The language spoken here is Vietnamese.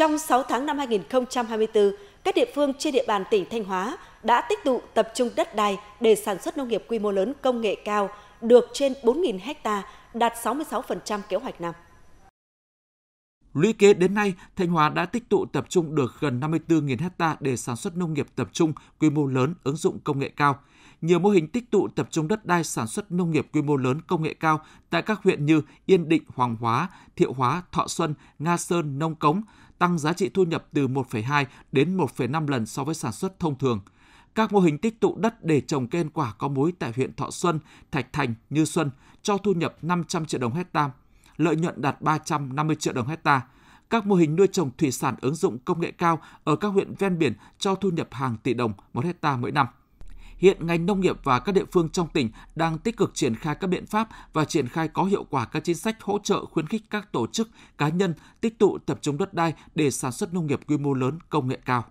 Trong 6 tháng năm 2024, các địa phương trên địa bàn tỉnh Thanh Hóa đã tích tụ tập trung đất đai để sản xuất nông nghiệp quy mô lớn công nghệ cao được trên 4.000 ha, đạt 66% kế hoạch năm. Lũy kế đến nay, Thanh Hóa đã tích tụ tập trung được gần 54.000 ha để sản xuất nông nghiệp tập trung quy mô lớn ứng dụng công nghệ cao. Nhiều mô hình tích tụ tập trung đất đai sản xuất nông nghiệp quy mô lớn công nghệ cao tại các huyện như Yên Định, Hoàng Hóa, Thiệu Hóa, Thọ Xuân, Nga Sơn, Nông Cống tăng giá trị thu nhập từ 1,2 đến 1,5 lần so với sản xuất thông thường. Các mô hình tích tụ đất để trồng cây quả có múi tại huyện Thọ Xuân, Thạch Thành, Như Xuân cho thu nhập 500 triệu đồng hecta, lợi nhuận đạt 350 triệu đồng hecta. Các mô hình nuôi trồng thủy sản ứng dụng công nghệ cao ở các huyện ven biển cho thu nhập hàng tỷ đồng một hecta mỗi năm. Hiện ngành nông nghiệp và các địa phương trong tỉnh đang tích cực triển khai các biện pháp và triển khai có hiệu quả các chính sách hỗ trợ khuyến khích các tổ chức, cá nhân tích tụ tập trung đất đai để sản xuất nông nghiệp quy mô lớn, công nghệ cao.